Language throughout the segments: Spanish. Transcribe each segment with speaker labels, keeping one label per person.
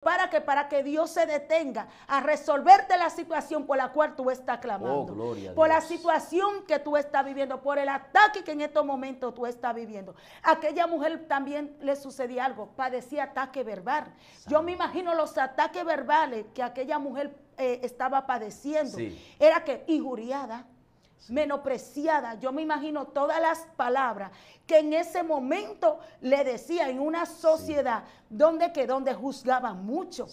Speaker 1: para que para que Dios se detenga a resolverte la situación por la cual tú estás clamando, oh, por la situación que tú estás viviendo, por el ataque que en estos momentos tú estás viviendo. Aquella mujer también le sucedía algo, padecía ataque verbal. Yo me imagino los ataques verbales que aquella mujer eh, estaba padeciendo. Era que injuriada, menopreciada, Yo me imagino todas las palabras que en ese momento le decía en una sociedad donde que donde juzgaban mucho.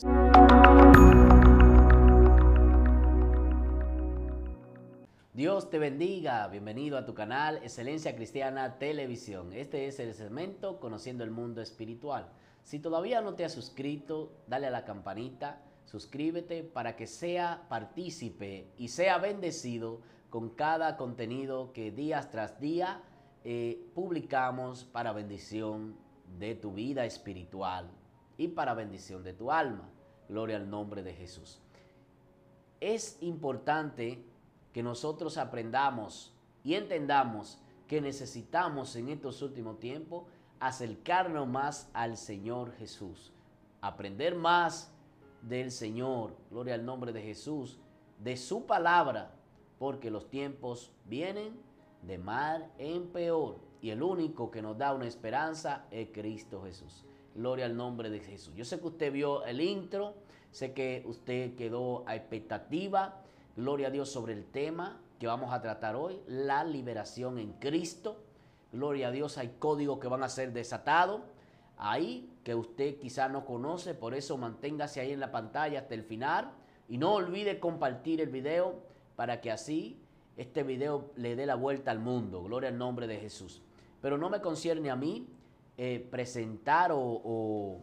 Speaker 2: Dios te bendiga, bienvenido a tu canal Excelencia Cristiana Televisión. Este es el segmento Conociendo el Mundo Espiritual. Si todavía no te has suscrito, dale a la campanita, suscríbete para que sea partícipe y sea bendecido con cada contenido que días tras día eh, publicamos para bendición de tu vida espiritual y para bendición de tu alma. Gloria al nombre de Jesús. Es importante que nosotros aprendamos y entendamos que necesitamos en estos últimos tiempos acercarnos más al Señor Jesús, aprender más del Señor, gloria al nombre de Jesús, de su palabra, porque los tiempos vienen de mal en peor y el único que nos da una esperanza es Cristo Jesús. Gloria al nombre de Jesús. Yo sé que usted vio el intro, sé que usted quedó a expectativa. Gloria a Dios sobre el tema que vamos a tratar hoy, la liberación en Cristo. Gloria a Dios, hay códigos que van a ser desatados ahí que usted quizá no conoce, por eso manténgase ahí en la pantalla hasta el final y no olvide compartir el video para que así este video le dé la vuelta al mundo. Gloria al nombre de Jesús. Pero no me concierne a mí eh, presentar o,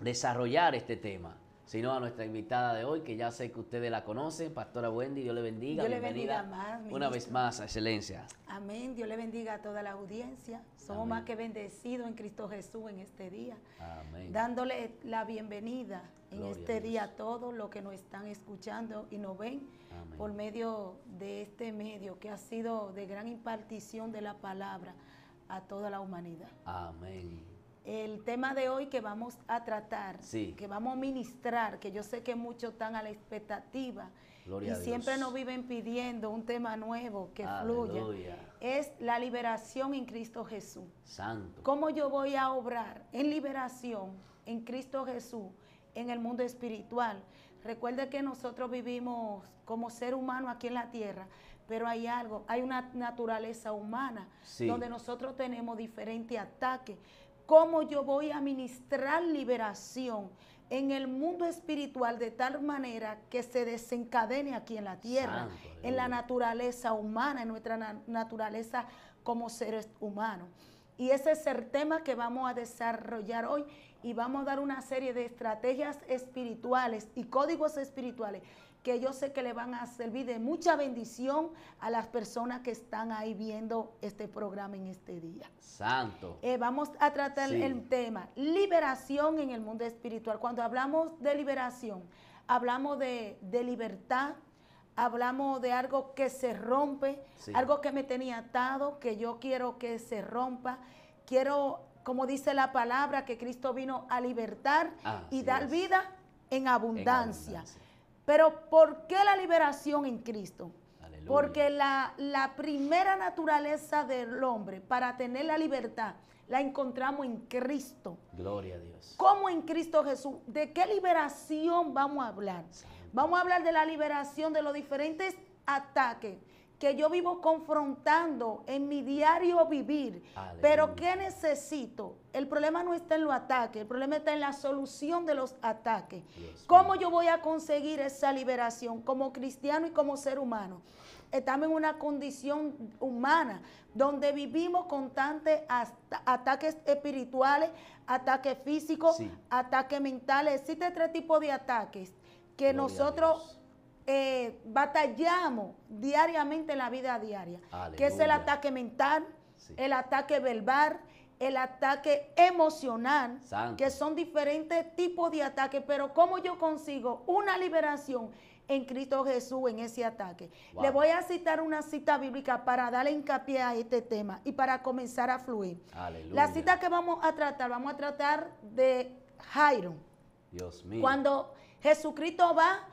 Speaker 2: desarrollar este tema sino a nuestra invitada de hoy, que ya sé que ustedes la conocen, Pastora Wendy, Dios le bendiga. Dios le bendiga más, una vez más, excelencia.
Speaker 1: Amén, Dios le bendiga a toda la audiencia. Somos más que bendecidos en Cristo Jesús en este día. Amén. Dándole la bienvenida en este día todo todos los que nos están escuchando y nos ven por medio de este medio que ha sido de gran impartición de la palabra a toda la humanidad.
Speaker 2: Amén.
Speaker 1: El tema de hoy que vamos a tratar, que vamos a ministrar, que yo sé que muchos están a la expectativa y siempre nos viven pidiendo un tema nuevo que fluya, es la liberación en Cristo Jesús. Santo. ¿Cómo yo voy a obrar en liberación en Cristo Jesús? en el mundo espiritual. Recuerde que nosotros vivimos como ser humano aquí en la tierra, pero hay algo, hay una naturaleza humana donde nosotros tenemos diferentes ataques. ¿Cómo yo voy a ministrar liberación en el mundo espiritual de tal manera que se desencadene aquí en la tierra, en la naturaleza humana, en nuestra naturaleza como seres humanos? Y ese es el tema que vamos a desarrollar hoy y vamos a dar una serie de estrategias espirituales y códigos espirituales que yo sé que le van a servir de mucha bendición a las personas que están ahí viendo este programa en este día.
Speaker 2: Santo.
Speaker 1: Eh, vamos a tratar el tema, liberación en el mundo espiritual. Cuando hablamos de liberación, hablamos de, libertad, hablamos de algo que se rompe, algo que me tenía atado, que yo quiero que se rompa. Quiero como dice la palabra, que Cristo vino a libertar y dar vida en abundancia. Pero ¿por qué la liberación en Cristo? Porque la, primera naturaleza del hombre para tener la libertad la encontramos en Cristo. Gloria a Dios. ¿Cómo en Cristo Jesús? ¿De qué liberación vamos a hablar? Vamos a hablar de la liberación de los diferentes ataques que yo vivo confrontando en mi diario vivir. Pero ¿qué necesito? El problema no está en los ataques, el problema está en la solución de los ataques. ¿Cómo yo voy a conseguir esa liberación como cristiano y como ser humano? Estamos en una condición humana donde vivimos constantes ataques espirituales, ataques físicos, ataques mentales. Existen tres tipos de ataques que nosotros eh, batallamos diariamente en la vida diaria, que es el ataque mental, el ataque verbal, el ataque emocional, que son diferentes tipos de ataques, pero ¿cómo yo consigo una liberación? en Cristo Jesús en ese ataque. Le voy a citar una cita bíblica para darle hincapié a este tema y para comenzar a fluir. La cita que vamos a tratar, vamos a tratar de Jairo. Dios mío. Cuando Jesucristo va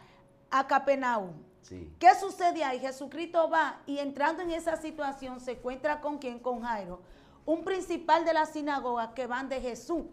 Speaker 1: a Capernaum. Sí. ¿Qué sucede ahí? Jesucristo va y entrando en esa situación se encuentra con quién? Con Jairo, un principal de la sinagoga que va de Jesús.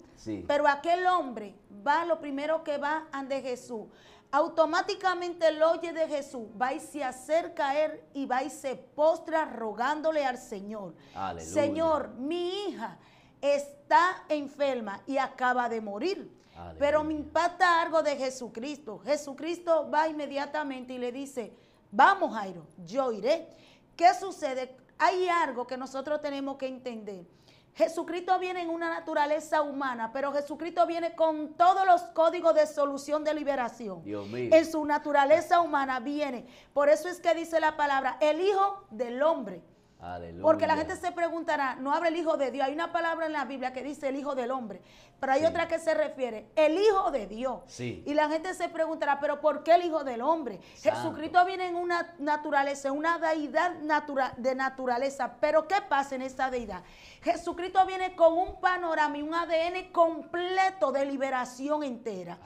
Speaker 1: Pero aquel hombre va, lo primero que va ante Jesús. Automáticamente el oye de Jesús, va y se acerca a y va y se postra rogándole al Señor. Señor, mi hija está enferma y acaba de morir. Pero me impacta algo de Jesucristo. Jesucristo va inmediatamente y le dice, vamos Jairo, yo iré. ¿Qué sucede? Hay algo que nosotros tenemos que entender. Jesucristo viene en una naturaleza humana, pero Jesucristo viene con todos los códigos de solución de liberación. En su naturaleza humana viene. Por eso es que dice la palabra, el Hijo del Hombre. Porque la gente se preguntará, no habla el Hijo de Dios. Hay una palabra en la Biblia que dice el Hijo del Hombre pero hay otra que se refiere, el Hijo de Dios. Y la gente se preguntará, pero ¿por qué el Hijo del Hombre? Jesucristo viene en una naturaleza, una deidad de naturaleza, pero ¿qué pasa en esa deidad? Jesucristo viene con un panorama y un ADN completo de liberación entera.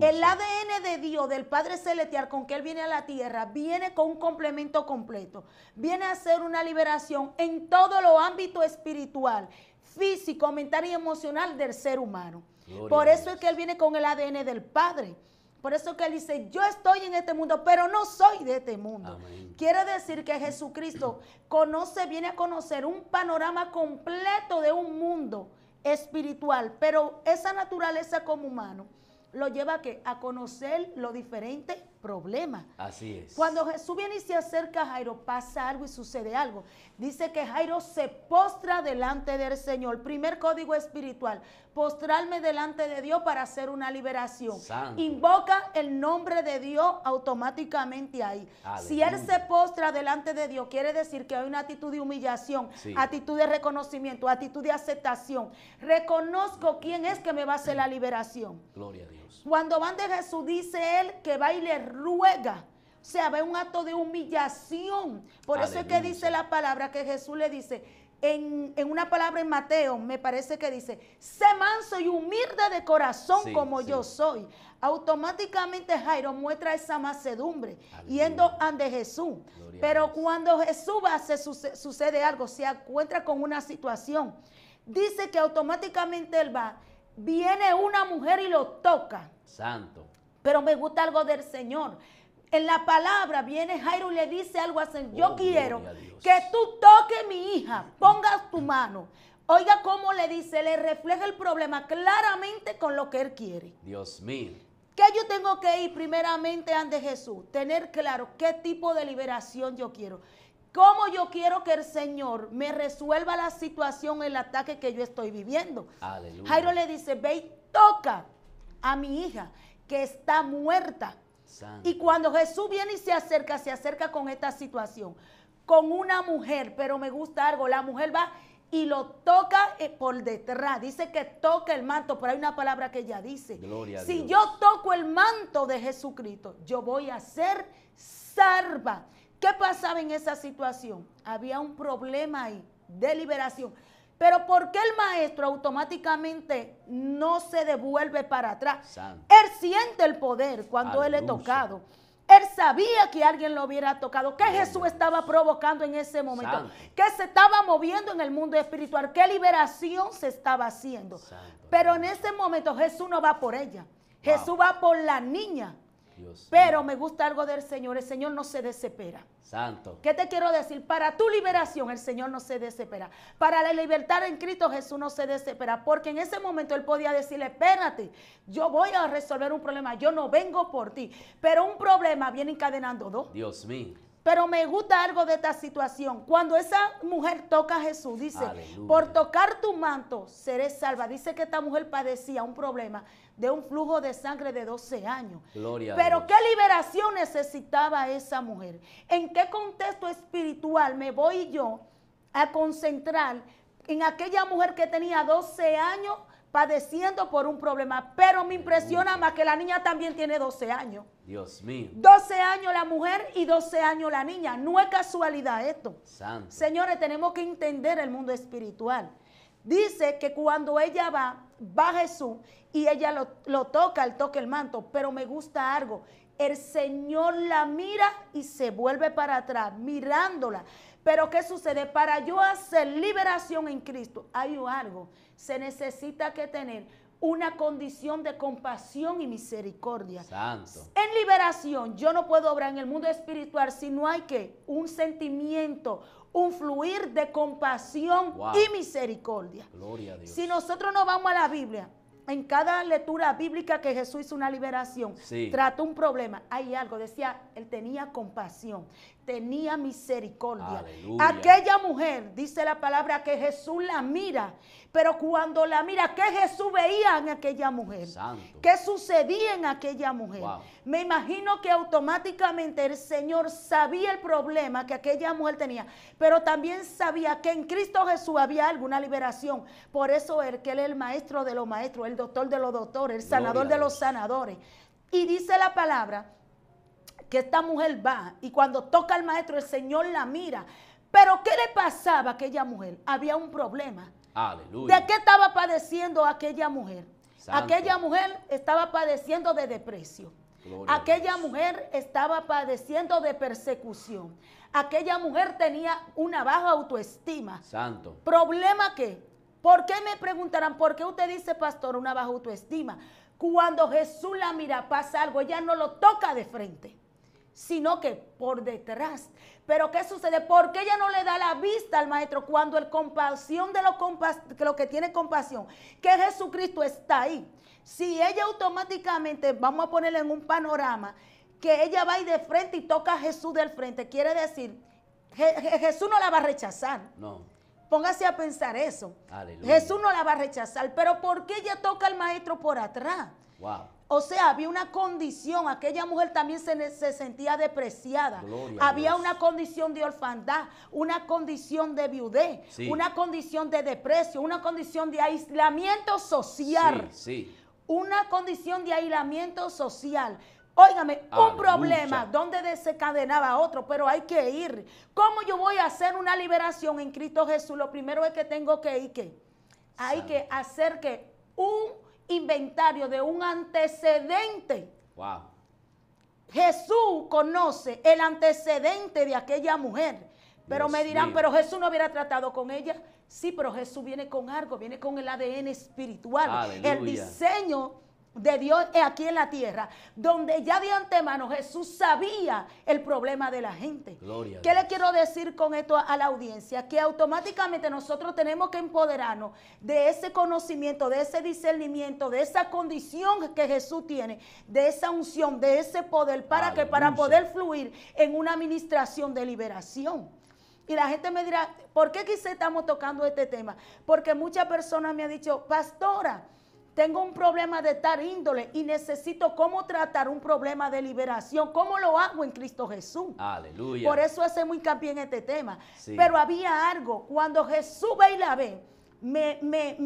Speaker 1: El ADN de Dios, del Padre Celestial, con que Él viene a la tierra, viene con un complemento completo. Viene a hacer una liberación en todo lo ámbito espiritual físico, mental y emocional del ser humano. Por eso es que Él viene con el ADN del Padre. Por eso que Él dice, yo estoy en este mundo, pero no soy de este mundo. Quiere decir que Jesucristo conoce, viene a conocer un panorama completo de un mundo espiritual, pero esa naturaleza como humano lo lleva a, a conocer lo diferente, problema. Así es. Cuando Jesús viene y se acerca a Jairo, pasa algo y sucede algo. Dice que Jairo se postra delante del Señor. Primer código espiritual, postrarme delante de Dios para hacer una liberación. Invoca el nombre de Dios automáticamente ahí. Si él se postra delante de Dios, quiere decir que hay una actitud de humillación, actitud de reconocimiento, actitud de aceptación. Reconozco quién es que me va a hacer la liberación. Gloria a Dios. Cuando van de Jesús, dice él que va y le ruega. O sea, ve un acto de humillación. Por eso es que dice la palabra que Jesús le dice, en, una palabra en Mateo, me parece que dice, sé manso y humilde de corazón como yo soy. Automáticamente Jairo muestra esa macedumbre yendo ante Jesús. Pero cuando Jesús va, sucede algo, se encuentra con una situación. Dice que automáticamente él va, viene una mujer y lo toca.
Speaker 2: Santo.
Speaker 1: Pero me gusta algo del Señor. En la palabra viene Jairo y le dice algo así. Yo oh, quiero que tú toques mi hija, pongas tu mano. Oiga cómo le dice, le refleja el problema claramente con lo que él quiere.
Speaker 2: Dios mío.
Speaker 1: ¿Qué yo tengo que ir primeramente ante Jesús? Tener claro qué tipo de liberación yo quiero. ¿Cómo yo quiero que el Señor me resuelva la situación, el ataque que yo estoy viviendo? Jairo le dice, ve y toca a mi hija que está muerta. Y cuando Jesús viene y se acerca, se acerca con esta situación, con una mujer, pero me gusta algo, la mujer va y lo toca eh, por detrás. Dice que toca el manto, pero hay una palabra que ella dice. si yo toco el manto de Jesucristo, yo voy a ser salva. ¿Qué pasaba en esa situación? Había un problema ahí de liberación. Pero ¿por qué el maestro automáticamente no se devuelve para atrás? Él siente el poder cuando él ha tocado. Él sabía que alguien lo hubiera tocado, que Jesús estaba provocando en ese momento, que se estaba moviendo en el mundo espiritual, qué liberación se estaba haciendo. Pero en ese momento Jesús no va por ella, Jesús va por la niña. Pero me gusta algo del Señor, el Señor no se desespera. Santo. ¿Qué te quiero decir? Para tu liberación el Señor no se desespera. Para la libertad en Cristo Jesús no se desespera. Porque en ese momento Él podía decirle, espérate, yo voy a resolver un problema, yo no vengo por ti. Pero un problema viene encadenando dos.
Speaker 2: Dios mío.
Speaker 1: Pero me gusta algo de esta situación. Cuando esa mujer toca a Jesús, dice, por tocar tu manto seré salva. Dice que esta mujer padecía un problema de un flujo de sangre de 12 años.
Speaker 2: Gloria. Pero
Speaker 1: ¿qué liberación necesitaba esa mujer? ¿En qué contexto espiritual me voy yo a concentrar en aquella mujer que tenía 12 años padeciendo por un problema? Pero me impresiona más que la niña también tiene 12 años.
Speaker 2: Dios mío.
Speaker 1: 12 años la mujer y 12 años la niña. No es casualidad esto. Señores, tenemos que entender el mundo espiritual. Dice que cuando ella va, va Jesús y ella lo, lo toca, él toca el manto, pero me gusta algo. El Señor la mira y se vuelve para atrás, mirándola. Pero ¿qué sucede? Para yo hacer liberación en Cristo, hay algo. Se necesita que tener una condición de compasión y misericordia. Santo. En liberación, yo no puedo obrar en el mundo espiritual si no hay que un sentimiento, un fluir de compasión y misericordia. Si nosotros no vamos a la Biblia, en cada lectura bíblica que Jesús hizo una liberación, trata trató un problema, hay algo, decía, él tenía compasión tenía misericordia. Aquella mujer, dice la palabra, que Jesús la mira, pero cuando la mira, ¿qué Jesús veía en aquella mujer? ¿Qué sucedía en aquella mujer? Me imagino que automáticamente el Señor sabía el problema que aquella mujer tenía, pero también sabía que en Cristo Jesús había alguna liberación. Por eso es que él es el maestro de los maestros, el doctor de los doctores, el sanador de los sanadores. Y dice la palabra que esta mujer va y cuando toca al maestro el Señor la mira. Pero ¿qué le pasaba a aquella mujer? Había un problema.
Speaker 2: Aleluya. ¿De
Speaker 1: qué estaba padeciendo aquella mujer? Aquella mujer estaba padeciendo de deprecio. aquella mujer estaba padeciendo de persecución. Aquella mujer tenía una baja autoestima. Santo. ¿Problema qué? ¿Por qué me preguntarán? ¿Por qué usted dice, pastor, una baja autoestima? Cuando Jesús la mira, pasa algo, ella no lo toca de frente sino que por detrás. Pero ¿qué sucede? ¿Por qué ella no le da la vista al maestro cuando el compasión de lo, lo que tiene compasión, que Jesucristo está ahí? Si ella automáticamente, vamos a ponerle en un panorama, que ella va ahí de frente y toca a Jesús del frente, quiere decir, Jesús no la va a rechazar. No. Póngase a pensar eso. Jesús no la va a rechazar, pero ¿por qué ella toca al maestro por atrás? Wow. O sea, había una condición, aquella mujer también se, se sentía depreciada. había una condición de orfandad, una condición de viudez, una condición de deprecio, una condición de aislamiento social. Sí, Una condición de aislamiento social. Óigame, un problema donde desencadenaba otro, pero hay que ir. ¿Cómo yo voy a hacer una liberación en Cristo Jesús? Lo primero es que tengo que ir que hay que hacer que un inventario de un antecedente. Wow. Jesús conoce el antecedente de aquella mujer. Pero me dirán, pero Jesús no hubiera tratado con ella. Sí, pero Jesús viene con algo, viene con el ADN espiritual, el diseño de Dios aquí en la tierra, donde ya de antemano Jesús sabía el problema de la gente. ¿Qué le quiero decir con esto a la audiencia? Que automáticamente nosotros tenemos que empoderarnos de ese conocimiento, de ese discernimiento, de esa condición que Jesús tiene, de esa unción, de ese poder, para que para poder fluir en una administración de liberación. Y la gente me dirá, ¿por qué quizás estamos tocando este tema? Porque muchas personas me han dicho, pastora, tengo un problema de tal índole y necesito cómo tratar un problema de liberación. ¿Cómo lo hago en Cristo Jesús? Aleluya. Por eso hace muy hincapié en este tema. Pero había algo, cuando Jesús ve y la ve, me, me,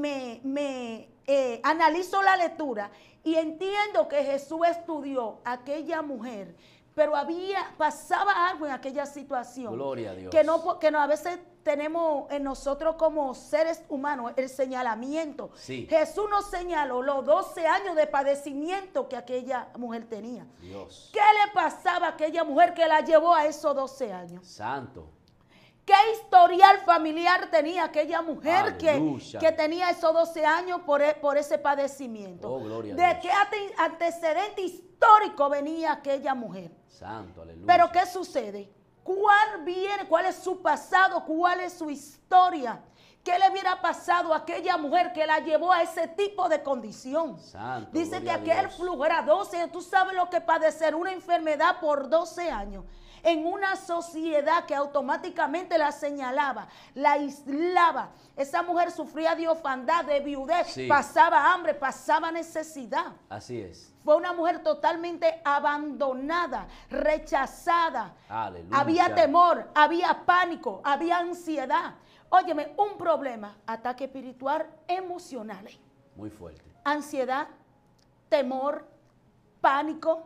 Speaker 1: me, eh, analizo la lectura y entiendo que Jesús estudió a aquella mujer pero había, pasaba algo en aquella situación. Gloria a Dios. Que, no, que no, a veces tenemos en nosotros como seres humanos el señalamiento. Jesús nos señaló los 12 años de padecimiento que aquella mujer tenía. Dios. ¿Qué le pasaba a aquella mujer que la llevó a esos 12 años?
Speaker 2: Santo.
Speaker 1: ¿Qué historial familiar tenía aquella mujer que, tenía esos 12 años e, por, ese padecimiento?
Speaker 2: Oh, ¿De
Speaker 1: qué antecedente histórico venía aquella mujer?
Speaker 2: Santo, aleluya. Pero
Speaker 1: ¿qué sucede? cuál viene, cuál es su pasado, cuál es su historia. ¿Qué le hubiera pasado a aquella mujer que la llevó a ese tipo de condición?
Speaker 2: Dice que aquel
Speaker 1: flujo era 12 años. Tú sabes lo que padecer una enfermedad por 12 años. En una sociedad que automáticamente la señalaba, la aislaba. Esa mujer sufría de ofandad, de viudez, pasaba hambre, pasaba necesidad.
Speaker 2: Así es.
Speaker 1: Fue una mujer totalmente abandonada, rechazada. Había temor, había pánico, había ansiedad. Óyeme, un problema, ataque espiritual, emocional, Muy fuerte. Ansiedad, temor, pánico,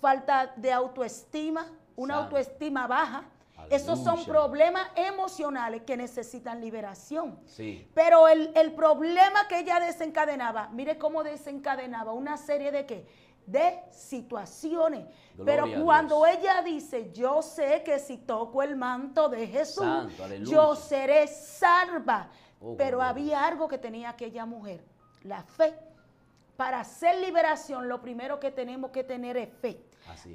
Speaker 1: falta de autoestima, una autoestima baja esos son problemas emocionales que necesitan liberación. Sí. Pero el, problema que ella desencadenaba, mire cómo desencadenaba una serie de qué? de situaciones. Pero cuando ella dice, yo sé que si toco el manto de Jesús, yo seré salva. Oh, Pero había algo que tenía aquella mujer, la fe. Para hacer liberación, lo primero que tenemos que tener es fe.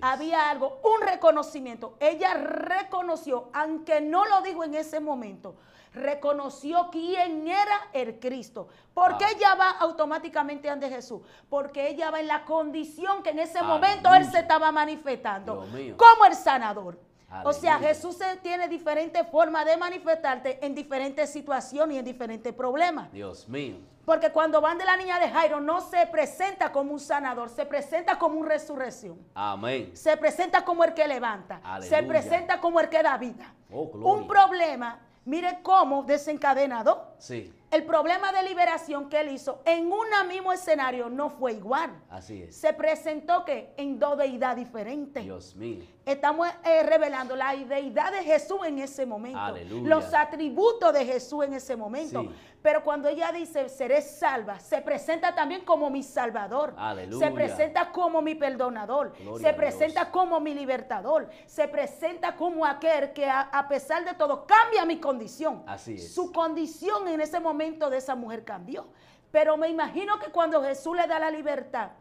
Speaker 1: Había algo, un reconocimiento. Ella reconoció, aunque no lo dijo en ese momento, reconoció quién era el Cristo. ¿Por qué ella va automáticamente ante Jesús? Porque ella va en la condición que en ese momento Él se estaba manifestando como el sanador.
Speaker 2: O sea, Jesús
Speaker 1: tiene diferentes formas de manifestarte en diferentes situaciones y en diferentes problemas.
Speaker 2: Dios mío.
Speaker 1: Porque cuando van de la niña de Jairo, no se presenta como un sanador, se presenta como un resurrección. Amén. Se presenta como el que levanta. Se presenta como el que da vida. Oh, un problema, mire cómo desencadenado. Sí el problema de liberación que él hizo en un mismo escenario no fue igual.
Speaker 2: Así es. Se
Speaker 1: presentó que en dos deidades diferentes. Dios mío. Estamos eh, revelando la deidad de Jesús en ese momento. Aleluya. Los atributos de Jesús en ese momento. Sí. Pero cuando ella dice, seré salva, se presenta también como mi salvador. Se presenta como mi perdonador. se presenta como mi libertador. Se presenta como aquel que a, pesar de todo cambia mi condición. Así es. Su condición en ese momento de esa mujer cambió. Pero me imagino que cuando Jesús le da la libertad,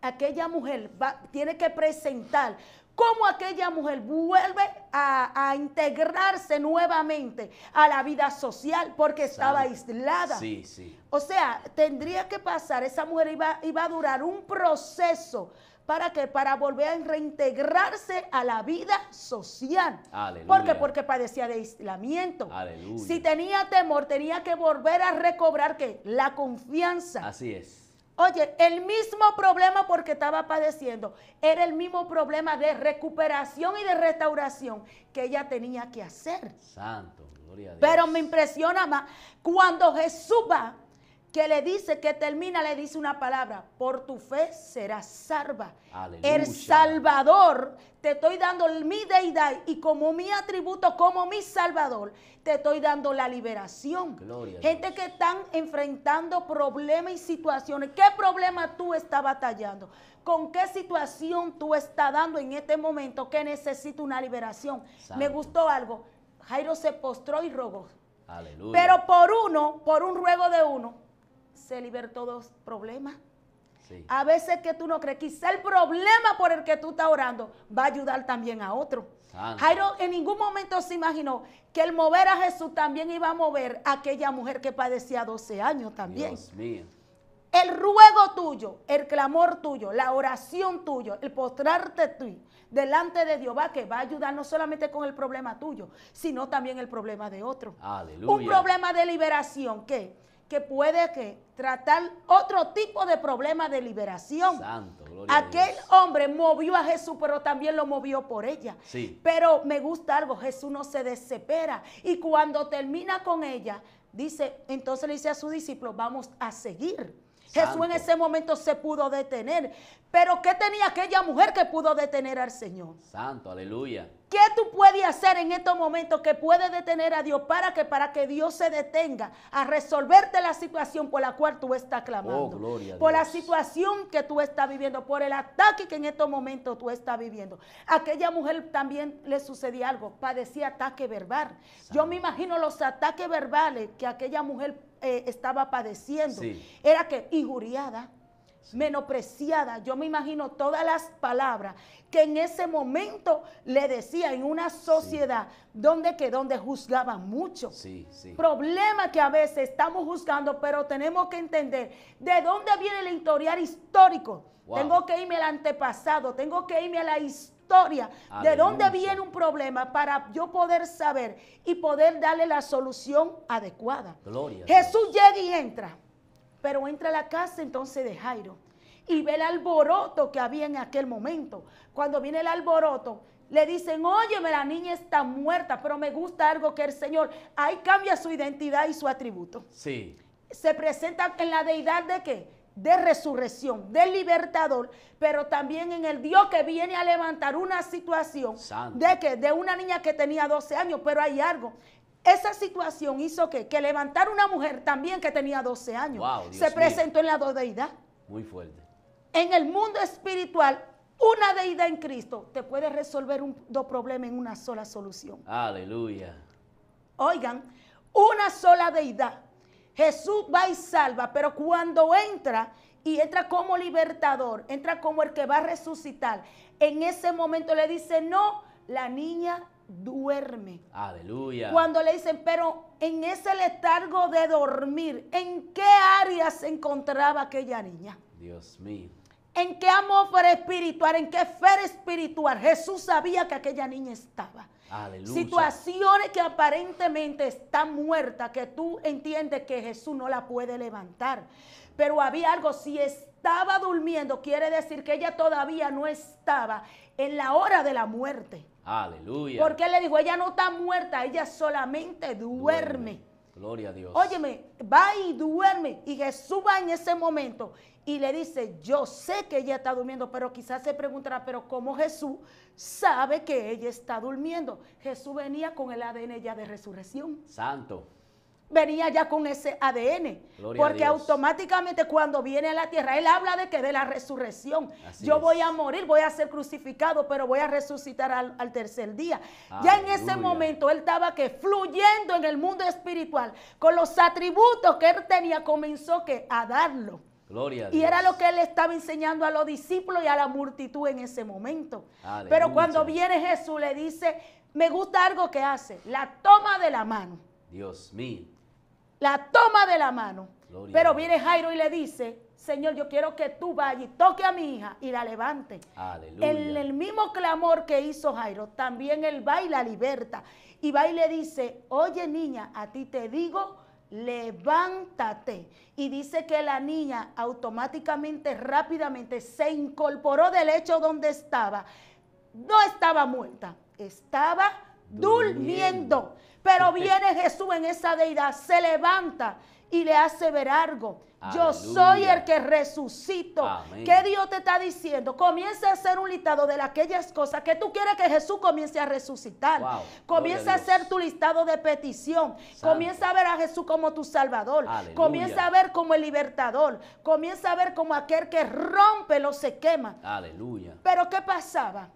Speaker 1: aquella mujer va, tiene que presentar cómo aquella mujer vuelve a, integrarse nuevamente a la vida social porque estaba aislada. Sí, sí. O sea, tendría que pasar, esa mujer iba, a durar un proceso. ¿Para que Para volver a reintegrarse a la vida social. Aleluya. Porque Porque padecía de aislamiento. Aleluya. Si tenía temor, tenía que volver a recobrar que la confianza. Así es Oye, el mismo problema porque estaba padeciendo, era el mismo problema de recuperación y de restauración que ella tenía que hacer.
Speaker 2: Santo, gloria a Dios.
Speaker 1: Pero me impresiona más cuando Jesús va que le dice, que termina, le dice una palabra, por tu fe serás salva. El Salvador, te estoy dando mi deidad y como mi atributo, como mi Salvador, te estoy dando la liberación. Gente que están enfrentando problemas y situaciones. ¿Qué problema tú estás batallando? ¿Con qué situación tú estás dando en este momento que necesita una liberación? Me gustó algo. Jairo se postró y rogó. Pero por uno, por un ruego de uno, se libertó dos problemas. A veces que tú no crees, quizá el problema por el que tú estás orando va a ayudar también a otro. Jairo en ningún momento se imaginó que el mover a Jesús también iba a mover a aquella mujer que padecía 12 años también. Dios mío. El ruego tuyo, el clamor tuyo, la oración tuyo, el postrarte tú delante de Dios va que va a ayudar no solamente con el problema tuyo, sino también el problema de otro.
Speaker 2: Un problema
Speaker 1: de liberación que que puede que tratar otro tipo de problema de liberación. Aquel hombre movió a Jesús, pero también lo movió por ella. Sí. Pero me gusta algo, Jesús no se desespera. Y cuando termina con ella, dice, entonces le dice a su discípulo, vamos a seguir. Jesús en ese momento se pudo detener. Pero ¿qué tenía aquella mujer que pudo detener al Señor?
Speaker 2: Santo, aleluya.
Speaker 1: ¿Qué tú puedes hacer en estos momentos que puede detener a Dios para que para que Dios se detenga a resolverte la situación por la cual tú estás clamando? Oh, por la situación que tú estás viviendo, por el ataque que en estos momentos tú estás viviendo. Aquella mujer también le sucedía algo, padecía ataque verbal. Yo me imagino los ataques verbales que aquella mujer eh, estaba padeciendo. Era que injuriada, menospreciada. Yo me imagino todas las palabras que en ese momento le decía en una sociedad donde que donde juzgaba mucho. Sí, sí. Problema que a veces estamos juzgando, pero tenemos que entender de dónde viene el historial histórico. Tengo que irme al antepasado, tengo que irme a la historia historia, de dónde viene un problema para yo poder saber y poder darle la solución adecuada. Gloria. Jesús llega y entra, pero entra a la casa entonces de Jairo y ve el alboroto que había en aquel momento. Cuando viene el alboroto, le dicen, óyeme, la niña está muerta, pero me gusta algo que el Señor, ahí cambia su identidad y su atributo. Sí. Se presenta en la deidad de qué? de resurrección, del libertador, pero también en el Dios que viene a levantar una situación de que de una niña que tenía 12 años, pero hay algo. Esa situación hizo que, levantar una mujer también que tenía 12 años. se presentó en la deidad. Muy fuerte. En el mundo espiritual, una deidad en Cristo te puede resolver un, dos problemas en una sola solución.
Speaker 2: Aleluya.
Speaker 1: Oigan, una sola deidad Jesús va y salva, pero cuando entra y entra como libertador, entra como el que va a resucitar, en ese momento le dice, no, la niña duerme.
Speaker 2: Aleluya. Cuando
Speaker 1: le dicen, pero en ese letargo de dormir, ¿en qué área se encontraba aquella niña?
Speaker 2: Dios mío.
Speaker 1: ¿En qué amor espiritual? ¿En qué fe espiritual? Jesús sabía que aquella niña estaba. Situaciones que aparentemente está muerta que tú entiendes que Jesús no la puede levantar. Pero había algo, si estaba durmiendo, quiere decir que ella todavía no estaba en la hora de la muerte.
Speaker 2: Aleluya. Porque
Speaker 1: le dijo, ella no está muerta, ella solamente duerme. duerme. Gloria a Dios. Óyeme, va y duerme. Y Jesús va en ese momento y le dice, yo sé que ella está durmiendo, pero quizás se preguntará, pero ¿cómo Jesús sabe que ella está durmiendo? Jesús venía con el ADN ya de resurrección.
Speaker 2: Santo.
Speaker 1: Venía ya con ese ADN. porque automáticamente cuando viene a la tierra, él habla de que de la resurrección. yo voy a morir, voy a ser crucificado, pero voy a resucitar al, tercer día. Ya en ese momento él estaba que fluyendo en el mundo espiritual con los atributos que él tenía, comenzó que a darlo. Y era lo que él estaba enseñando a los discípulos y a la multitud en ese momento. Pero cuando viene Jesús le dice, me gusta algo que hace, la toma de la mano.
Speaker 2: Dios mío.
Speaker 1: La toma de la mano. Pero viene Jairo y le dice, Señor, yo quiero que tú vayas y toque a mi hija y la levante. En el mismo clamor que hizo Jairo, también él va y la liberta. Y va y le dice, oye niña, a ti te digo, levántate. Y dice que la niña automáticamente, rápidamente se incorporó del lecho donde estaba. No estaba muerta, estaba durmiendo. durmiendo. Pero viene Jesús en esa deidad, se levanta y le hace ver algo. Yo soy el que resucito. ¿Qué Dios te está diciendo? Comienza a hacer un listado de aquellas cosas que tú quieres que Jesús comience a resucitar. Comienza a, hacer tu listado de petición. Comienza a ver a Jesús como tu Salvador. Comienza a ver como el libertador. Comienza a ver como aquel que rompe los quema.
Speaker 2: Aleluya.
Speaker 1: Pero ¿qué pasaba?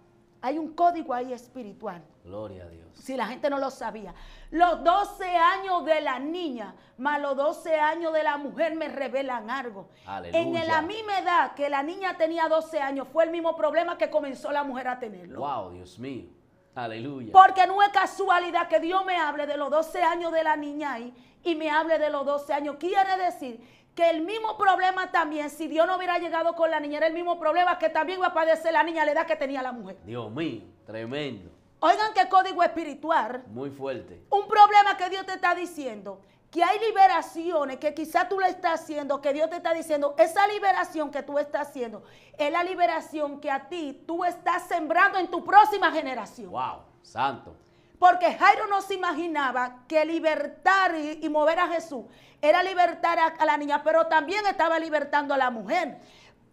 Speaker 1: Hay un código ahí espiritual. Gloria a Dios. Si la gente no lo sabía. Los 12 años de la niña más los 12 años de la mujer me revelan algo. En la misma edad que la niña tenía 12 años fue el mismo problema que comenzó la mujer a tenerlo.
Speaker 2: Wow, Dios mío. Aleluya.
Speaker 1: Porque no es casualidad que Dios me hable de los 12 años de la niña ahí y me hable de los 12 años. Quiere decir que el mismo problema también, si Dios no hubiera llegado con la niña, era el mismo problema que también va a padecer la niña a la edad que tenía la mujer.
Speaker 2: Dios mío, tremendo.
Speaker 1: Oigan qué código espiritual.
Speaker 2: Muy fuerte.
Speaker 1: Un problema que Dios te está diciendo. Que hay liberaciones que quizás tú la estás haciendo, que Dios te está diciendo, esa liberación que tú estás haciendo es la liberación que a ti tú estás sembrando en tu próxima generación. ¡Wow! Santo. Porque Jairo no se imaginaba que libertar y, mover a Jesús era libertar a la niña, pero también estaba libertando a la mujer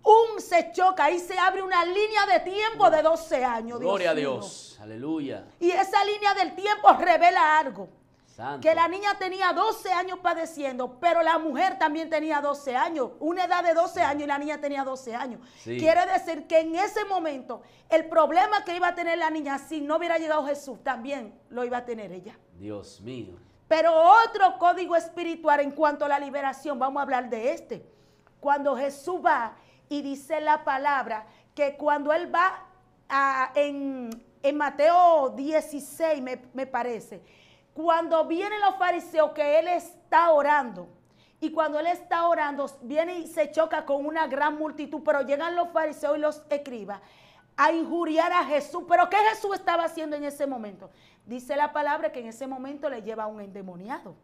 Speaker 1: un se choca, y se abre una línea de tiempo de 12 años. Gloria a Dios,
Speaker 2: aleluya.
Speaker 1: Y esa línea del tiempo revela algo. Que la niña tenía 12 años padeciendo, pero la mujer también tenía 12 años, una edad de 12 años y la niña tenía 12 años. Quiere decir que en ese momento el problema que iba a tener la niña si no hubiera llegado Jesús también lo iba a tener ella.
Speaker 2: Dios mío.
Speaker 1: Pero otro código espiritual en cuanto a la liberación, vamos a hablar de este. Cuando Jesús va y dice la palabra que cuando él va en, en, Mateo 16, me, me parece, cuando vienen los fariseos que él está orando, y cuando él está orando, viene y se choca con una gran multitud, pero llegan los fariseos y los escribas a injuriar a Jesús. Pero ¿qué Jesús estaba haciendo en ese momento? Dice la palabra que en ese momento le lleva a un endemoniado.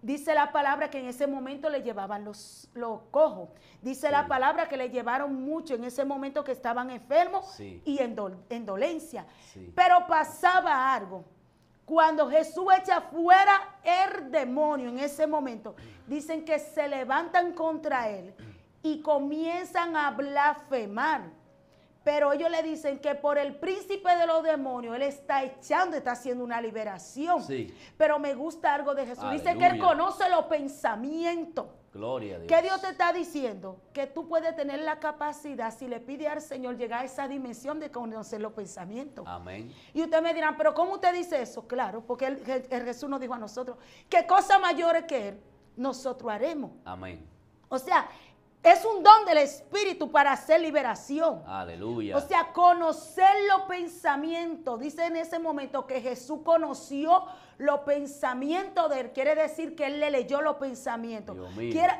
Speaker 1: Dice la palabra que en ese momento le llevaban los, los cojos. Dice la palabra que le llevaron mucho en ese momento que estaban enfermos y en, dolencia. Pero pasaba algo. Cuando Jesús echa fuera el demonio en ese momento, dicen que se levantan contra él y comienzan a blasfemar pero ellos le dicen que por el príncipe de los demonios, él está echando, está haciendo una liberación. Sí. Pero me gusta algo de Jesús. Dice que él conoce los pensamientos.
Speaker 2: Gloria a Dios. ¿Qué Dios
Speaker 1: te está diciendo? Que tú puedes tener la capacidad, si le pide al Señor, llegar a esa dimensión de conocer los pensamientos. Amén. Y ustedes me dirán, pero ¿cómo usted dice eso? Claro, porque el, Jesús nos dijo a nosotros, que cosas mayores que Él nosotros haremos. Amén. O sea, es un don del Espíritu para hacer liberación.
Speaker 2: Aleluya. O
Speaker 1: sea, conocer los pensamientos. Dice en ese momento que Jesús conoció los pensamientos de él. Quiere decir que él le leyó los pensamientos.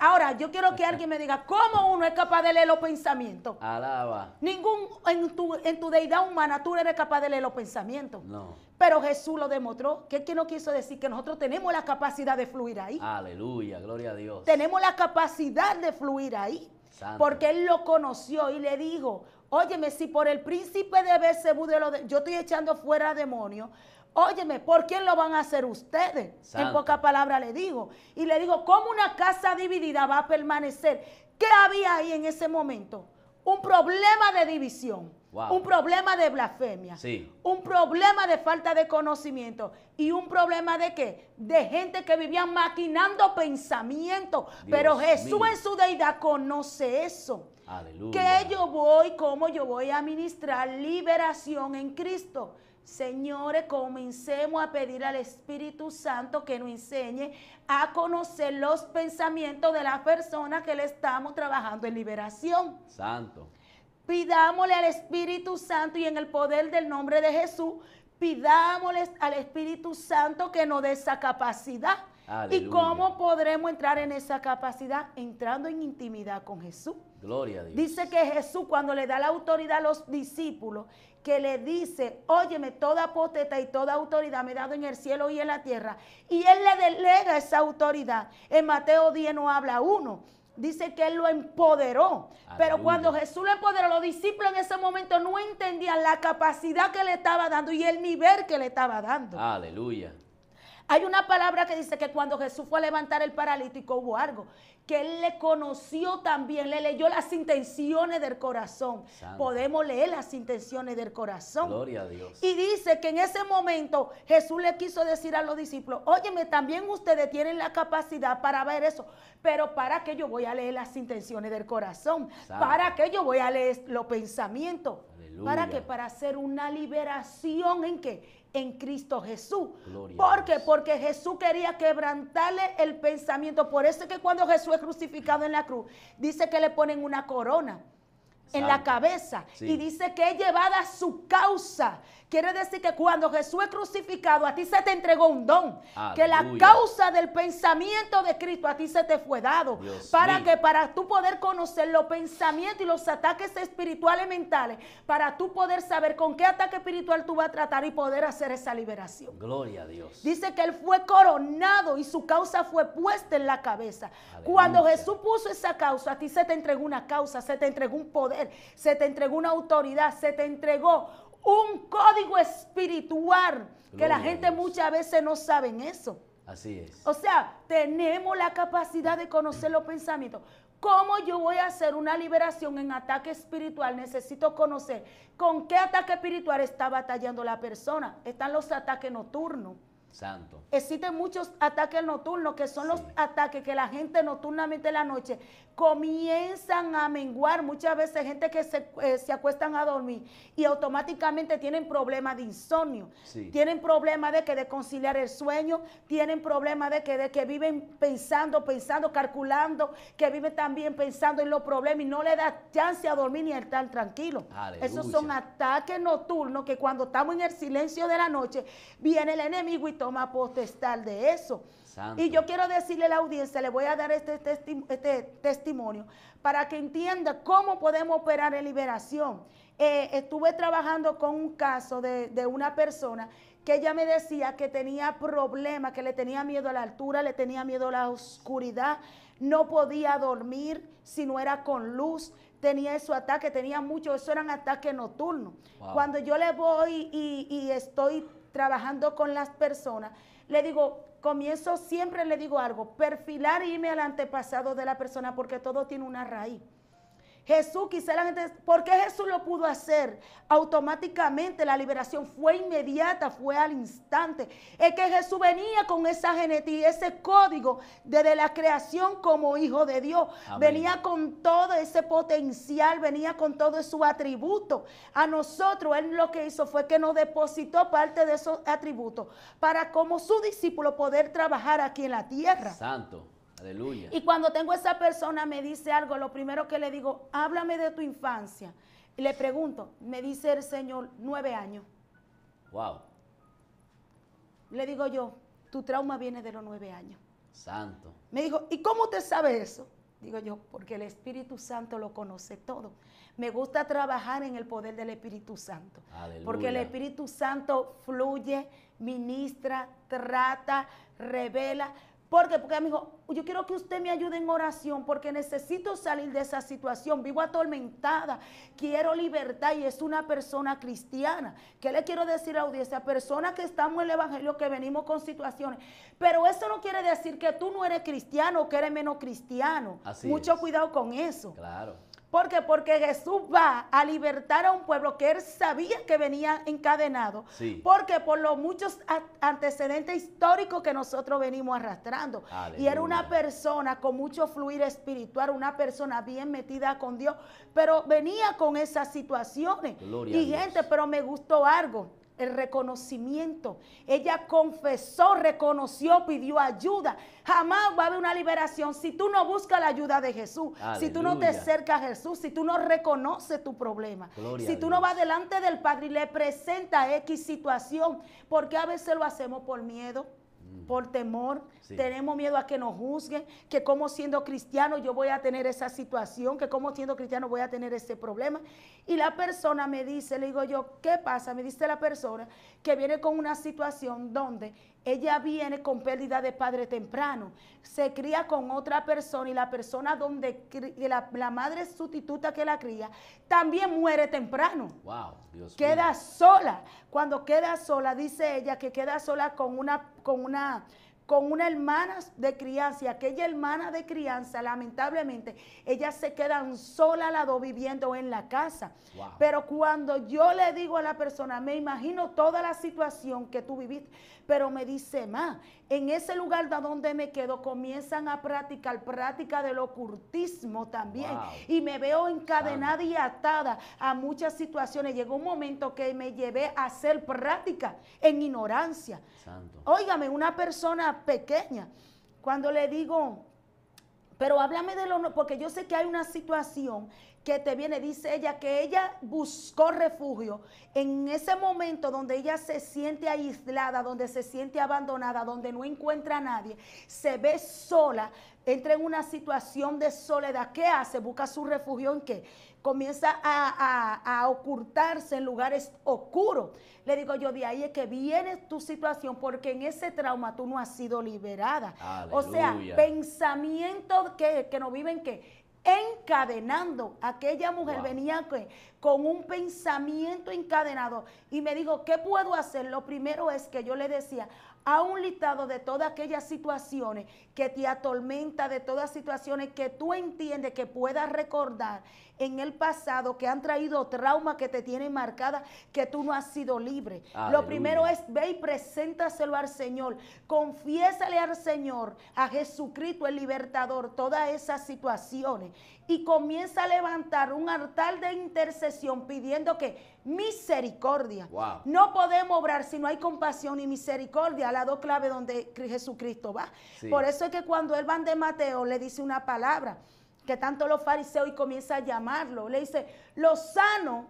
Speaker 1: ahora, yo quiero que alguien me diga, ¿cómo uno es capaz de leer los pensamientos?
Speaker 2: Alaba.
Speaker 1: Ningún, en tu, en tu deidad humana, tú eres capaz de leer los pensamientos. No. Pero Jesús lo demostró. ¿Qué, que no quiso decir? Que nosotros tenemos la capacidad de fluir ahí.
Speaker 2: Aleluya, gloria a Dios.
Speaker 1: Tenemos la capacidad de fluir ahí. Porque él lo conoció y le dijo, óyeme, si por el príncipe de Belcebú de, yo estoy echando fuera demonios, Óyeme, ¿por quién lo van a hacer ustedes? En pocas palabras le digo. Y le digo, ¿cómo una casa dividida va a permanecer? ¿Qué había ahí en ese momento? Un problema de división, un problema de blasfemia, un problema de falta de conocimiento y un problema de qué? De gente que vivía maquinando pensamientos. Pero Jesús en su deidad conoce eso. Que yo voy, cómo yo voy a ministrar liberación en Cristo. Señores, comencemos a pedir al Espíritu Santo que nos enseñe a conocer los pensamientos de las personas que le estamos trabajando en liberación.
Speaker 2: Santo.
Speaker 1: Pidámosle al Espíritu Santo y en el poder del nombre de Jesús, pidámosle al Espíritu Santo que nos dé esa capacidad. ¿Y cómo podremos entrar en esa capacidad? Entrando en intimidad con Jesús. Gloria a Dios. Dice que Jesús cuando le da la autoridad a los discípulos, que le dice, óyeme, toda potestad y toda autoridad me he dado en el cielo y en la tierra. Y él le delega esa autoridad. En Mateo 10 no habla uno. Dice que él lo empoderó. Pero cuando Jesús lo empoderó, los discípulos en ese momento no entendían la capacidad que le estaba dando y el nivel que le estaba dando.
Speaker 2: Aleluya.
Speaker 1: Hay una palabra que dice que cuando Jesús fue a levantar el paralítico hubo algo, que Él le conoció también, le leyó las intenciones del corazón. Podemos leer las intenciones del corazón. Gloria a Dios. Y dice que en ese momento Jesús le quiso decir a los discípulos, óyeme, también ustedes tienen la capacidad para ver eso, pero para que yo voy a leer las intenciones del corazón, para que yo voy a leer los pensamientos. ¿Para qué? Para hacer una liberación en qué? En Cristo Jesús. ¿Por qué? Porque Jesús quería quebrantarle el pensamiento. Por eso es que cuando Jesús es crucificado en la cruz, dice que le ponen una corona en la cabeza y dice que es llevada su causa. Quiere decir que cuando Jesús es crucificado, a ti se te entregó un don. Que la causa del pensamiento de Cristo a ti se te fue dado. para que para tú poder conocer los pensamientos y los ataques espirituales mentales, para tú poder saber con qué ataque espiritual tú vas a tratar y poder hacer esa liberación. Gloria a Dios. Dice que él fue coronado y su causa fue puesta en la cabeza. Cuando Jesús puso esa causa, a ti se te entregó una causa, se te entregó un poder se te entregó una autoridad, se te entregó un código espiritual que la gente muchas veces no sabe eso.
Speaker 2: Así es.
Speaker 1: O sea, tenemos la capacidad de conocer los pensamientos. ¿Cómo yo voy a hacer una liberación en ataque espiritual? Necesito conocer con qué ataque espiritual está batallando la persona. Están los ataques nocturnos. Santo. Existen muchos ataques nocturnos que son los ataques que la gente nocturnamente en la noche comienzan a menguar. Muchas veces gente que se, eh, acuestan a dormir y automáticamente tienen problemas de insomnio, tienen problemas de que de conciliar el sueño, tienen problemas de que, de que viven pensando, pensando, calculando, que viven también pensando en los problemas y no le da chance a dormir ni a estar tranquilo. Esos son ataques nocturnos que cuando estamos en el silencio de la noche, viene el enemigo y toma potestad de eso. Y yo quiero decirle a la audiencia, le voy a dar este, este testimonio para que entienda cómo podemos operar en liberación. Eh, estuve trabajando con un caso de, una persona que ella me decía que tenía problemas, que le tenía miedo a la altura, le tenía miedo a la oscuridad, no podía dormir si no era con luz, tenía esos ataques, tenía muchos, eso eran ataques nocturnos. Cuando yo le voy y, estoy trabajando con las personas, le digo, comienzo, siempre le digo algo, perfilar y e irme al antepasado de la persona porque todo tiene una raíz. Jesús, quizá la gente, ¿por qué Jesús lo pudo hacer? Automáticamente la liberación fue inmediata, fue al instante. Es que Jesús venía con esa genética, ese código desde la creación como hijo de Dios. Venía con todo ese potencial, venía con todo su atributo. A nosotros Él lo que hizo fue que nos depositó parte de esos atributos para como su discípulo poder trabajar aquí en la tierra.
Speaker 2: Santo. Aleluya. Y
Speaker 1: cuando tengo esa persona me dice algo, lo primero que le digo, háblame de tu infancia. Y le pregunto, me dice el Señor, nueve años. Wow. Le digo yo, tu trauma viene de los nueve años.
Speaker 2: Santo.
Speaker 1: Me dijo, ¿y cómo usted sabe eso? Digo yo, porque el Espíritu Santo lo conoce todo. Me gusta trabajar en el poder del Espíritu Santo. Porque el Espíritu Santo fluye, ministra, trata, revela. ¿Por qué? Porque me dijo, yo quiero que usted me ayude en oración porque necesito salir de esa situación. Vivo atormentada, quiero libertad y es una persona cristiana. ¿Qué le quiero decir a la audiencia? Personas que estamos en el Evangelio, que venimos con situaciones. Pero eso no quiere decir que tú no eres cristiano o que eres menos cristiano. Así Mucho cuidado con eso. Claro. ¿Por qué? Porque Jesús va a libertar a un pueblo que él sabía que venía encadenado. Porque por los muchos antecedentes históricos que nosotros venimos arrastrando. Y era una persona con mucho fluir espiritual, una persona bien metida con Dios, pero venía con esas situaciones. y gente, pero me gustó algo el reconocimiento. Ella confesó, reconoció, pidió ayuda. Jamás va a haber una liberación si tú no buscas la ayuda de Jesús, si tú no te acercas a Jesús, si tú no reconoces tu problema, si tú no vas delante del Padre y le presentas X situación, porque a veces lo hacemos por miedo por mm. temor, tenemos miedo a que nos juzguen, que como siendo cristiano yo voy a tener esa situación, que como siendo cristiano voy a tener ese problema. Y la persona me dice, le digo yo, ¿qué pasa? Me dice la persona que viene con una situación donde ella viene con pérdida de padre temprano, se cría con otra persona y la persona donde la, madre sustituta que la cría también muere temprano.
Speaker 2: Wow, Dios Queda
Speaker 1: sola. Cuando queda sola, dice ella que queda sola con una, con una, con una hermana de crianza, y aquella hermana de crianza, lamentablemente, ella se queda sola al lado viviendo en la casa. Pero cuando yo le digo a la persona, me imagino toda la situación que tú viviste, pero me dice más, en ese lugar de donde me quedo comienzan a practicar práctica del ocultismo también. Y me veo encadenada y atada a muchas situaciones. Llegó un momento que me llevé a hacer práctica en ignorancia. Óigame, una persona pequeña, cuando le digo, pero háblame de lo, porque yo sé que hay una situación que te viene, dice ella, que ella buscó refugio en ese momento donde ella se siente aislada, donde se siente abandonada, donde no encuentra a nadie, se ve sola, entra en una situación de soledad. ¿Qué hace? Busca su refugio en qué? Comienza a, ocultarse en lugares oscuros. Le digo yo, de ahí es que viene tu situación porque en ese trauma tú no has sido liberada. O sea, pensamientos que, que no viven que encadenando. Aquella mujer venía con un pensamiento encadenado y me dijo, ¿qué puedo hacer? Lo primero es que yo le decía, a un listado de todas aquellas situaciones que te atormenta, de todas situaciones que tú entiendes que puedas recordar en el pasado que han traído trauma que te tiene marcada, que tú no has sido libre. Lo primero es ve y preséntaselo al Señor. Confiésale al Señor, a Jesucristo el libertador, todas esas situaciones. Y comienza a levantar un altar de intercesión pidiendo que misericordia. No podemos obrar si no hay compasión y misericordia, al lado clave donde Jesucristo va. Por eso es que cuando él van de Mateo, le dice una palabra que tanto los fariseos y comienza a llamarlo. Le dice, los sanos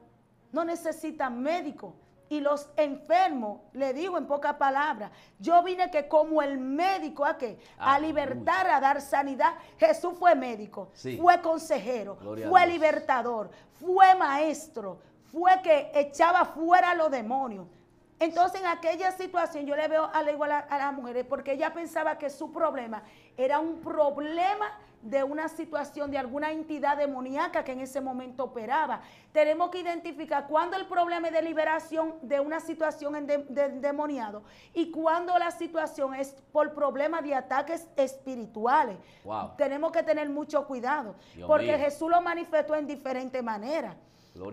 Speaker 1: no necesitan médico y los enfermos, le digo en pocas palabras, yo vine que como el médico a qué? a ah, libertar, a dar sanidad. Jesús fue médico, fue consejero, fue libertador, fue maestro, fue que echaba fuera a los demonios. Entonces en aquella situación yo le veo a igual a las mujeres porque ella pensaba que su problema era un problema de una situación, de alguna entidad demoníaca que en ese momento operaba. Tenemos que identificar cuándo el problema es de liberación de una situación de, demoniado y cuándo la situación es por problema de ataques espirituales. Tenemos que tener mucho cuidado, porque Jesús lo manifestó en diferente manera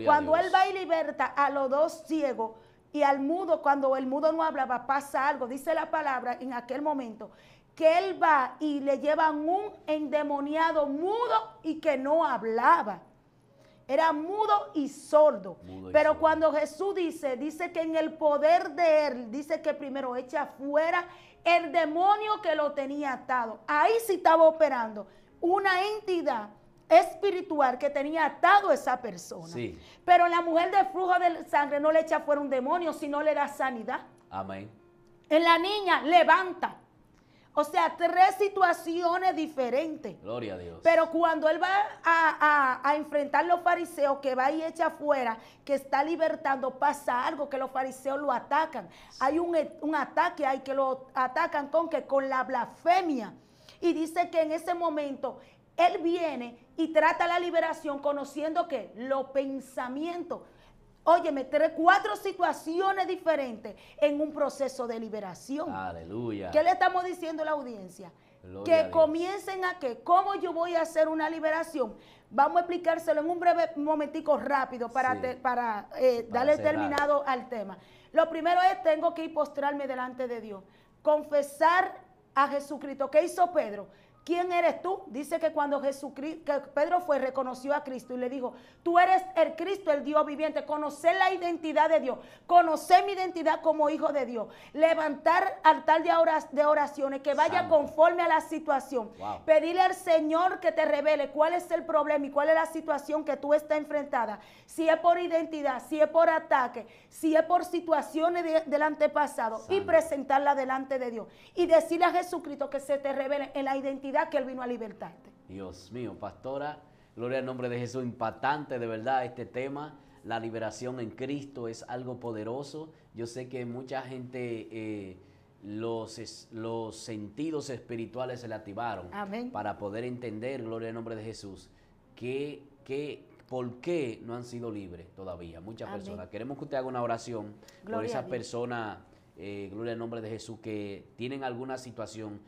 Speaker 1: cuando Él va y liberta a los dos ciegos, y al mudo, cuando el mudo no hablaba, pasa algo, dice la palabra en aquel momento, que él va y le llevan un endemoniado mudo y que no hablaba. Era mudo y sordo. Pero cuando Jesús dice, dice que en el poder de él, dice que primero echa fuera el demonio que lo tenía atado. Ahí sí estaba operando una entidad espiritual que tenía atado a esa persona. Pero la mujer de flujo de sangre no le echa fuera un demonio, sino le da sanidad. Amén. En la niña levanta. O sea, tres situaciones diferentes. Gloria a Dios. Pero cuando él va a, a, a enfrentar los fariseos, que va y echa afuera, que está libertando, pasa algo que los fariseos lo atacan. Hay un, ataque, hay que lo atacan con que con la blasfemia. Y dice que en ese momento él viene y trata la liberación conociendo que los pensamientos óyeme, tres, cuatro situaciones diferentes en un proceso de liberación.
Speaker 2: Aleluya. ¿Qué le
Speaker 1: estamos diciendo a la audiencia? que comiencen a que, ¿cómo yo voy a hacer una liberación? Vamos a explicárselo en un breve momentico rápido para, eh, darle terminado al tema. Lo primero es, tengo que ir postrarme delante de Dios, confesar a Jesucristo. ¿Qué hizo Pedro? ¿quién eres tú? Dice que cuando Jesucristo, que Pedro fue, reconoció a Cristo y le dijo, tú eres el Cristo, el Dios viviente, conocer la identidad de Dios, conocer mi identidad como hijo de Dios, levantar altar de, oraciones que vaya conforme a la situación, pedirle al Señor que te revele cuál es el problema y cuál es la situación que tú estás enfrentada, si es por identidad, si es por ataque, si es por situaciones del antepasado y presentarla delante de Dios y decirle a Jesucristo que se te revele en la identidad ya que Él vino a libertarte.
Speaker 2: Dios mío, pastora, gloria al nombre de Jesús, impactante de verdad este tema. La liberación en Cristo es algo poderoso. Yo sé que mucha gente... Eh, los, los, sentidos espirituales se le activaron para poder entender, gloria al nombre de Jesús, que, que, por qué no han sido libres todavía. Muchas personas. Queremos que usted haga una oración por esa persona, eh, gloria al nombre de Jesús, que tienen alguna situación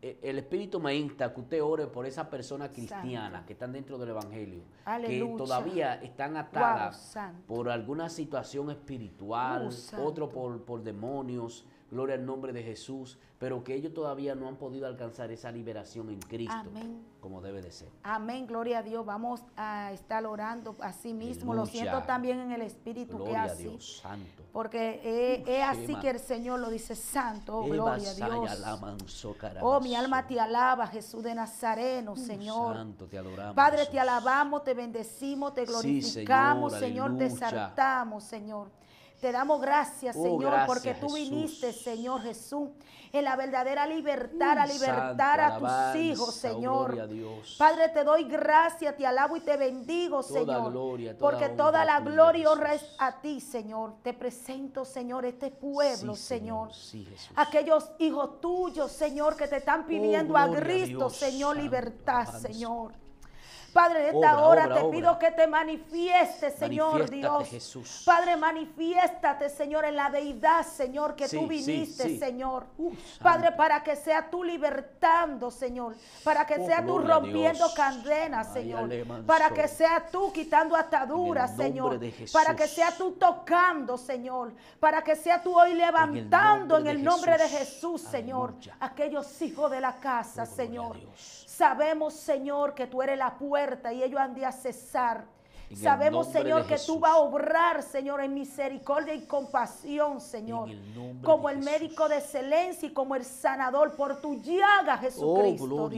Speaker 2: e, el Espíritu me insta que usted ore por esa persona cristiana que están dentro del Evangelio, que todavía están atadas por alguna situación espiritual, uh, otro por, por demonios, gloria al nombre de Jesús, pero que ellos todavía no han podido alcanzar esa liberación en Cristo, Amén. como debe de ser.
Speaker 1: Amén, gloria a Dios, vamos a estar orando así mismo, lo siento también en el Espíritu gloria que así, Dios, santo. porque es, así que el Señor lo dice santo, gloria a Dios. Oh, mi alma te alaba, Jesús de Nazareno, uh, Señor. Santo,
Speaker 2: te adoramos, Padre, te
Speaker 1: alabamos, te bendecimos, te glorificamos, Señor, te saltamos, Señor. Te damos gracias, oh, Señor, porque tú viniste, Señor Jesús, en la verdadera libertad, a uh, libertar a tus hijos, oh, Señor. Padre, te doy gracias, te alabo y te bendigo, Señor. porque toda la gloria y honra es a ti, Señor. Te presento, Señor, este pueblo, Señor. Aquellos hijos tuyos, Señor, que te están oh, pidiendo a Cristo, Señor, libertad, Señor. Padre, en esta hora te pido que te manifiestes, Señor Dios. Padre, manifiéstate, Señor, en la deidad, Señor, que tú viniste, Señor. Uh, Padre, para que sea tú libertando, Señor. Para que oh, sea tú rompiendo cadenas, Señor. para que sea tú quitando ataduras, Señor. Para que sea tú tocando, Señor. Para que sea tú hoy levantando en el nombre, de, Jesús. Señor. Aquellos hijos de la casa, oh, Señor. Sabemos, Señor, que tú eres la puerta y ellos han de cesar. Sabemos, Señor, que tú vas a obrar, Señor, en misericordia y compasión, Señor. como el médico de excelencia y como el sanador por tu llaga, oh, Jesucristo.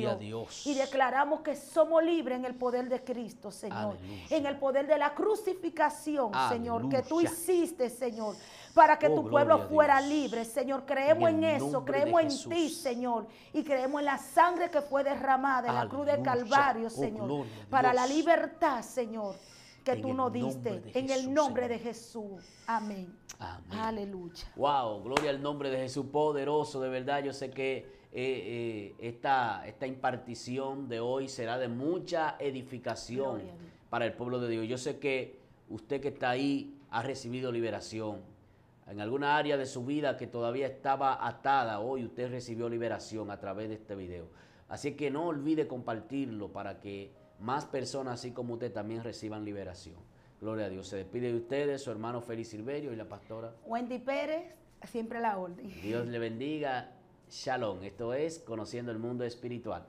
Speaker 1: Y declaramos que somos libres en el poder de Cristo, Señor. En el poder de la crucificación, Señor, que tú hiciste, Señor para que oh, tu pueblo fuera libre. Señor, creemos en, eso, creemos en ti, Señor, y creemos en la sangre que fue derramada en la cruz del Calvario, oh, Señor, para la libertad, Señor, que tú nos diste, en el nombre de Jesús. Amén. Amén. Aleluya.
Speaker 2: Wow, gloria al nombre de Jesús poderoso, de verdad, yo sé que... Eh, eh, esta, esta impartición de hoy será de mucha edificación para el pueblo de Dios. Yo sé que usted que está ahí ha recibido liberación en alguna área de su vida que todavía estaba atada, hoy usted recibió liberación a través de este video. Así que no olvide compartirlo para que más personas así como usted también reciban liberación. Gloria a Dios. Se despide de ustedes su hermano Félix Silverio y la pastora
Speaker 1: Wendy Pérez, siempre la orden. Dios
Speaker 2: le bendiga. Shalom. Esto es Conociendo el Mundo Espiritual.